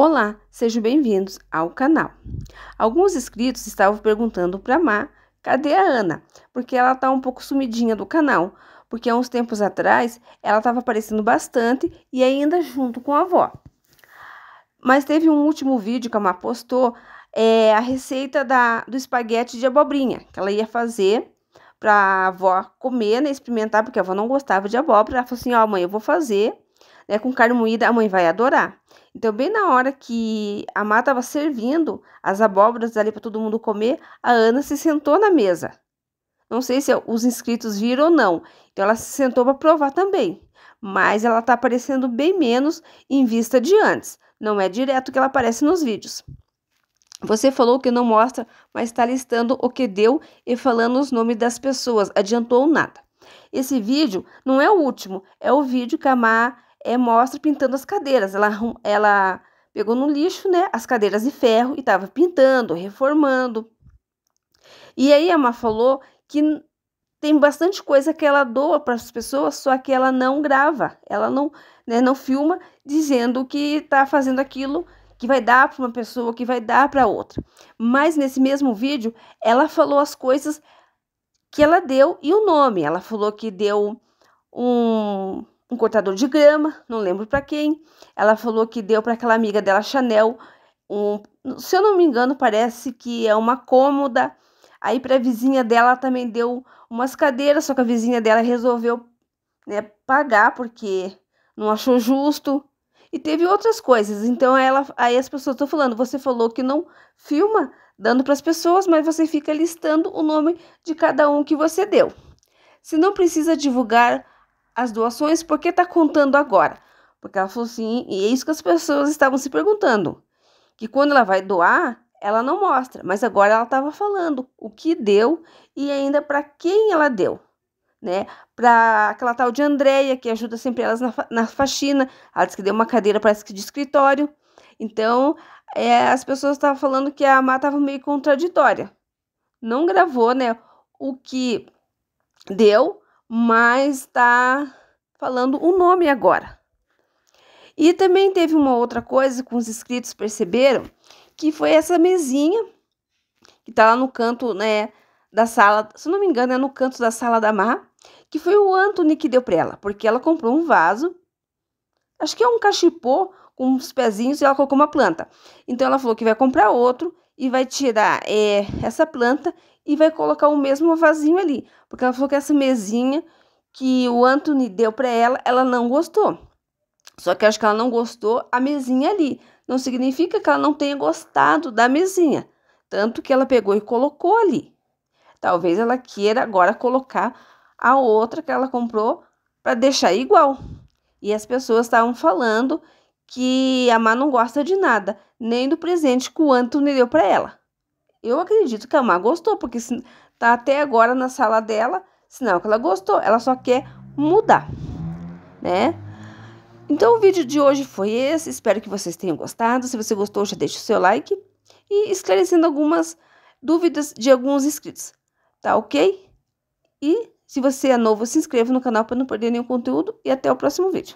Olá, sejam bem-vindos ao canal. Alguns inscritos estavam perguntando para Má, cadê a Ana? Porque ela tá um pouco sumidinha do canal, porque há uns tempos atrás ela estava aparecendo bastante e ainda junto com a avó. Mas teve um último vídeo que a Má postou, é a receita da, do espaguete de abobrinha, que ela ia fazer para a avó comer, né, experimentar, porque a avó não gostava de abóbora. Ela falou assim, ó oh, mãe, eu vou fazer, né, com carne moída, a mãe vai adorar. Então, bem na hora que a Má estava servindo as abóboras ali para todo mundo comer, a Ana se sentou na mesa. Não sei se é os inscritos viram ou não. Então, ela se sentou para provar também. Mas ela está aparecendo bem menos em vista de antes. Não é direto que ela aparece nos vídeos. Você falou que não mostra, mas está listando o que deu e falando os nomes das pessoas. Adiantou nada. Esse vídeo não é o último, é o vídeo que a Má é, mostra pintando as cadeiras. Ela, ela pegou no lixo, né, as cadeiras de ferro e estava pintando, reformando. E aí a Má falou que tem bastante coisa que ela doa para as pessoas, só que ela não grava, ela não, né, não filma dizendo que está fazendo aquilo que vai dar para uma pessoa, que vai dar para outra. Mas nesse mesmo vídeo, ela falou as coisas que ela deu e o nome. Ela falou que deu um um cortador de grama, não lembro para quem. Ela falou que deu para aquela amiga dela, Chanel, um, se eu não me engano, parece que é uma cômoda. Aí para a vizinha dela também deu umas cadeiras, só que a vizinha dela resolveu né, pagar porque não achou justo. E teve outras coisas. Então ela, aí as pessoas estão falando, você falou que não filma dando para as pessoas, mas você fica listando o nome de cada um que você deu. Se não precisa divulgar as doações, por que tá contando agora? Porque ela falou assim, e é isso que as pessoas estavam se perguntando, que quando ela vai doar, ela não mostra, mas agora ela estava falando o que deu e ainda para quem ela deu, né? Para aquela tal de Andreia, que ajuda sempre elas na, na faxina, ela disse que deu uma cadeira, parece que de escritório. Então, é, as pessoas estavam falando que a Má estava meio contraditória. Não gravou, né? O que deu, mas tá falando o nome agora. E também teve uma outra coisa que os inscritos perceberam, que foi essa mesinha que tá lá no canto, né, da sala, se não me engano, é no canto da sala da Mar, que foi o Anthony que deu para ela, porque ela comprou um vaso, acho que é um cachipô com uns pezinhos e ela colocou uma planta. Então ela falou que vai comprar outro e vai tirar é, essa planta e vai colocar o mesmo vasinho ali. Porque ela falou que essa mesinha que o Anthony deu para ela, ela não gostou. Só que acho que ela não gostou a mesinha ali. Não significa que ela não tenha gostado da mesinha. Tanto que ela pegou e colocou ali. Talvez ela queira agora colocar a outra que ela comprou para deixar igual. E as pessoas estavam falando que a Má não gosta de nada, nem do presente que o Antônio deu para ela. Eu acredito que a Má gostou, porque tá até agora na sala dela, sinal que ela gostou, ela só quer mudar, né? Então o vídeo de hoje foi esse, espero que vocês tenham gostado. Se você gostou, já deixa o seu like e esclarecendo algumas dúvidas de alguns inscritos, tá ok? E se você é novo, se inscreva no canal para não perder nenhum conteúdo e até o próximo vídeo.